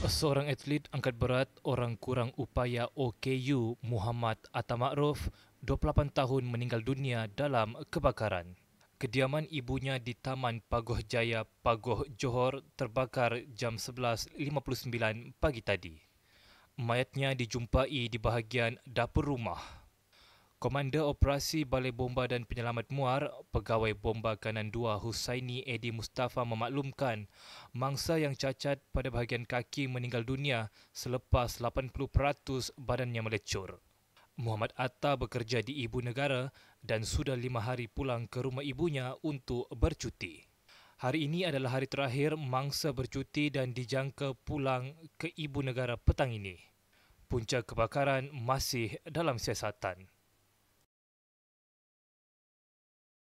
Seorang atlet angkat berat orang kurang upaya OKU Muhammad Atta Ma'ruf 28 tahun meninggal dunia dalam kebakaran. Kediaman ibunya di Taman Pagoh Jaya, Pagoh Johor terbakar jam 11.59 pagi tadi. Mayatnya dijumpai di bahagian dapur rumah. Komander Operasi Balai Bomba dan Penyelamat Muar, Pegawai Bomba Kanan 2 Husaini Edi Mustafa memaklumkan mangsa yang cacat pada bahagian kaki meninggal dunia selepas 80% badannya melecur. Muhammad Atta bekerja di Ibu Negara dan sudah lima hari pulang ke rumah ibunya untuk bercuti. Hari ini adalah hari terakhir mangsa bercuti dan dijangka pulang ke Ibu Negara petang ini. Punca kebakaran masih dalam siasatan.